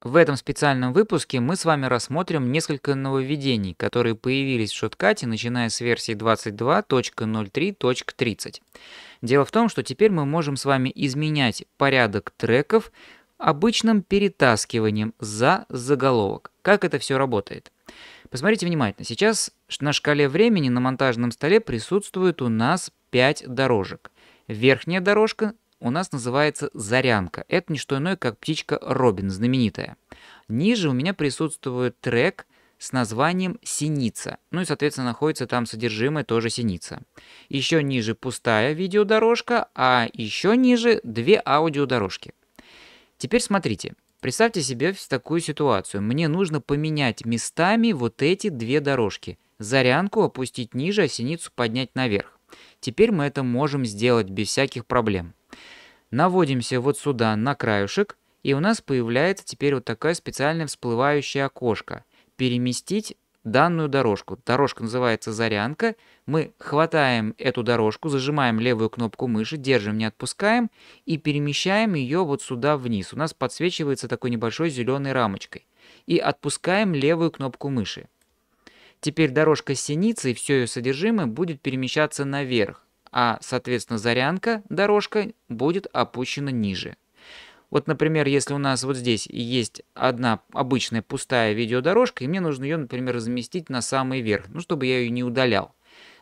В этом специальном выпуске мы с вами рассмотрим несколько нововведений, которые появились в шоткате, начиная с версии 22.03.30. Дело в том, что теперь мы можем с вами изменять порядок треков обычным перетаскиванием за заголовок. Как это все работает? Посмотрите внимательно. Сейчас на шкале времени на монтажном столе присутствует у нас 5 дорожек. Верхняя дорожка у нас называется «Зарянка». Это не что иное, как птичка Робин, знаменитая. Ниже у меня присутствует трек с названием «Синица». Ну и, соответственно, находится там содержимое тоже «Синица». Еще ниже пустая видеодорожка, а еще ниже две аудиодорожки. Теперь смотрите. Представьте себе такую ситуацию. Мне нужно поменять местами вот эти две дорожки. Зарянку опустить ниже, а синицу поднять наверх. Теперь мы это можем сделать без всяких проблем. Наводимся вот сюда, на краюшек, и у нас появляется теперь вот такое специальное всплывающее окошко. Переместить данную дорожку. Дорожка называется зарянка. Мы хватаем эту дорожку, зажимаем левую кнопку мыши, держим, не отпускаем и перемещаем ее вот сюда вниз. У нас подсвечивается такой небольшой зеленой рамочкой. И отпускаем левую кнопку мыши. Теперь дорожка с синицей, все ее содержимое будет перемещаться наверх а, соответственно, зарянка, дорожка, будет опущена ниже. Вот, например, если у нас вот здесь есть одна обычная пустая видеодорожка, и мне нужно ее, например, разместить на самый верх, ну, чтобы я ее не удалял.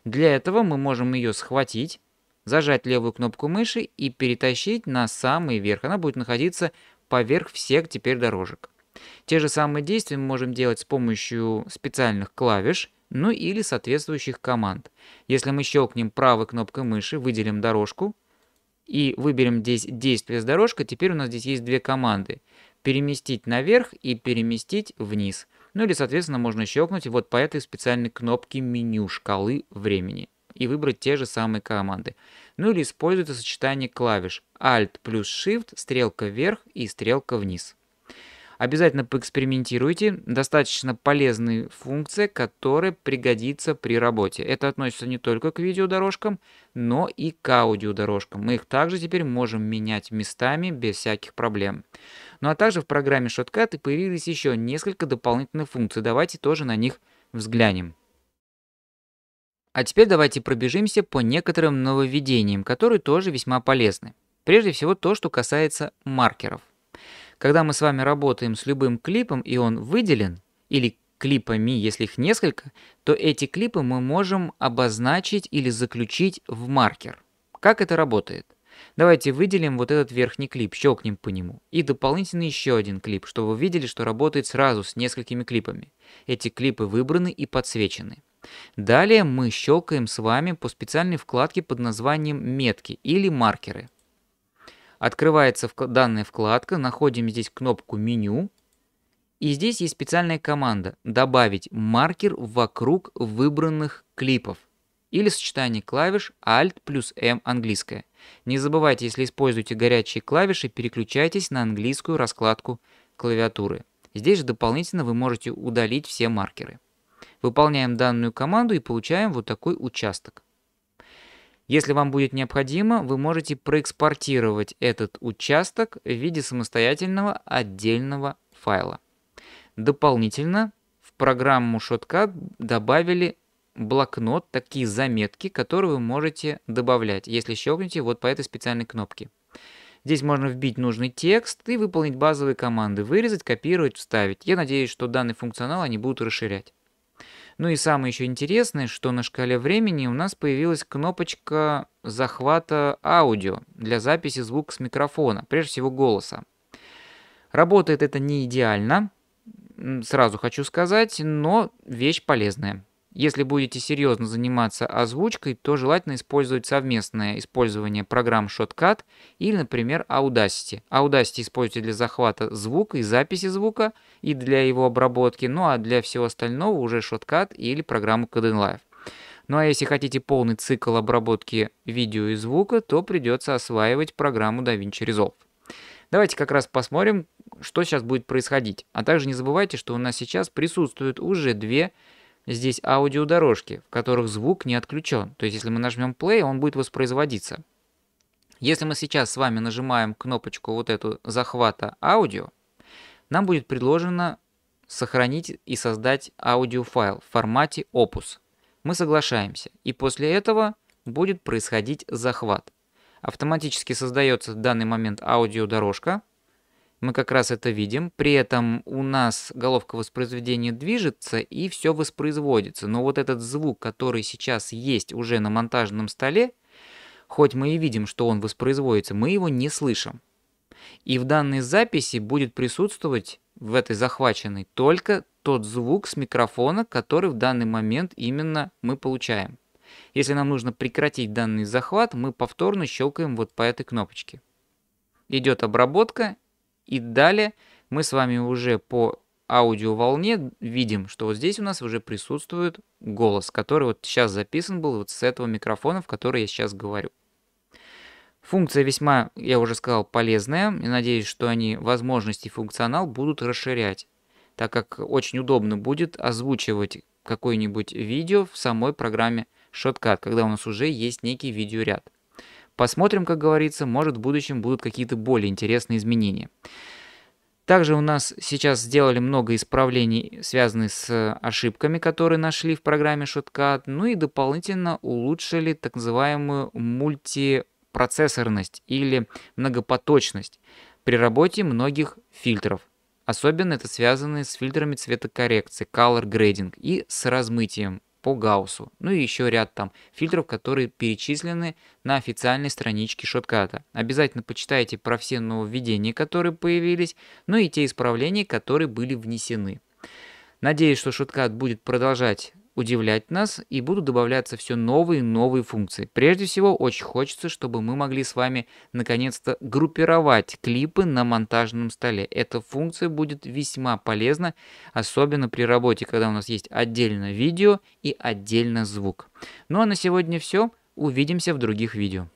Для этого мы можем ее схватить, зажать левую кнопку мыши и перетащить на самый верх. Она будет находиться поверх всех теперь дорожек. Те же самые действия мы можем делать с помощью специальных клавиш – ну или соответствующих команд. Если мы щелкнем правой кнопкой мыши, выделим дорожку и выберем здесь действие с дорожкой, теперь у нас здесь есть две команды. Переместить наверх и переместить вниз. Ну или, соответственно, можно щелкнуть вот по этой специальной кнопке меню шкалы времени и выбрать те же самые команды. Ну или используйте сочетание клавиш Alt плюс Shift, стрелка вверх и стрелка вниз. Обязательно поэкспериментируйте. Достаточно полезная функция, которая пригодится при работе. Это относится не только к видеодорожкам, но и к аудиодорожкам. Мы их также теперь можем менять местами без всяких проблем. Ну а также в программе Shotcut появились еще несколько дополнительных функций. Давайте тоже на них взглянем. А теперь давайте пробежимся по некоторым нововведениям, которые тоже весьма полезны. Прежде всего то, что касается маркеров. Когда мы с вами работаем с любым клипом, и он выделен, или клипами, если их несколько, то эти клипы мы можем обозначить или заключить в маркер. Как это работает? Давайте выделим вот этот верхний клип, щелкнем по нему. И дополнительно еще один клип, чтобы вы видели, что работает сразу с несколькими клипами. Эти клипы выбраны и подсвечены. Далее мы щелкаем с вами по специальной вкладке под названием «Метки» или «Маркеры». Открывается данная вкладка, находим здесь кнопку «Меню», и здесь есть специальная команда «Добавить маркер вокруг выбранных клипов» или сочетание клавиш Alt плюс M английская. Не забывайте, если используете горячие клавиши, переключайтесь на английскую раскладку клавиатуры. Здесь же дополнительно вы можете удалить все маркеры. Выполняем данную команду и получаем вот такой участок. Если вам будет необходимо, вы можете проэкспортировать этот участок в виде самостоятельного отдельного файла. Дополнительно в программу Shotcut добавили блокнот, такие заметки, которые вы можете добавлять, если щелкните вот по этой специальной кнопке. Здесь можно вбить нужный текст и выполнить базовые команды, вырезать, копировать, вставить. Я надеюсь, что данный функционал они будут расширять. Ну и самое еще интересное, что на шкале времени у нас появилась кнопочка захвата аудио для записи звука с микрофона, прежде всего голоса. Работает это не идеально, сразу хочу сказать, но вещь полезная. Если будете серьезно заниматься озвучкой, то желательно использовать совместное использование программ Shotcut или, например, Audacity. Audacity используйте для захвата звука и записи звука и для его обработки, ну а для всего остального уже Shotcut или программу Codenlive. Ну а если хотите полный цикл обработки видео и звука, то придется осваивать программу DaVinci Resolve. Давайте как раз посмотрим, что сейчас будет происходить. А также не забывайте, что у нас сейчас присутствуют уже две здесь аудиодорожки, в которых звук не отключен. То есть если мы нажмем play, он будет воспроизводиться. Если мы сейчас с вами нажимаем кнопочку вот эту захвата аудио, нам будет предложено сохранить и создать аудиофайл в формате opus. Мы соглашаемся, и после этого будет происходить захват. Автоматически создается в данный момент аудиодорожка, мы как раз это видим. При этом у нас головка воспроизведения движется и все воспроизводится. Но вот этот звук, который сейчас есть уже на монтажном столе, хоть мы и видим, что он воспроизводится, мы его не слышим. И в данной записи будет присутствовать в этой захваченной только тот звук с микрофона, который в данный момент именно мы получаем. Если нам нужно прекратить данный захват, мы повторно щелкаем вот по этой кнопочке. Идет обработка и далее мы с вами уже по аудиоволне видим, что вот здесь у нас уже присутствует голос, который вот сейчас записан был вот с этого микрофона, в который я сейчас говорю. Функция весьма, я уже сказал, полезная. Я надеюсь, что они возможности и функционал будут расширять, так как очень удобно будет озвучивать какое-нибудь видео в самой программе Shotcut, когда у нас уже есть некий видеоряд. Посмотрим, как говорится, может в будущем будут какие-то более интересные изменения. Также у нас сейчас сделали много исправлений, связанных с ошибками, которые нашли в программе Shotcut, ну и дополнительно улучшили так называемую мультипроцессорность или многопоточность при работе многих фильтров. Особенно это связано с фильтрами цветокоррекции, color grading и с размытием по Гауссу, ну и еще ряд там фильтров, которые перечислены на официальной страничке шотката. Обязательно почитайте про все нововведения, которые появились, ну и те исправления, которые были внесены. Надеюсь, что шоткат будет продолжать удивлять нас и будут добавляться все новые и новые функции. Прежде всего, очень хочется, чтобы мы могли с вами наконец-то группировать клипы на монтажном столе. Эта функция будет весьма полезна, особенно при работе, когда у нас есть отдельно видео и отдельно звук. Ну а на сегодня все. Увидимся в других видео.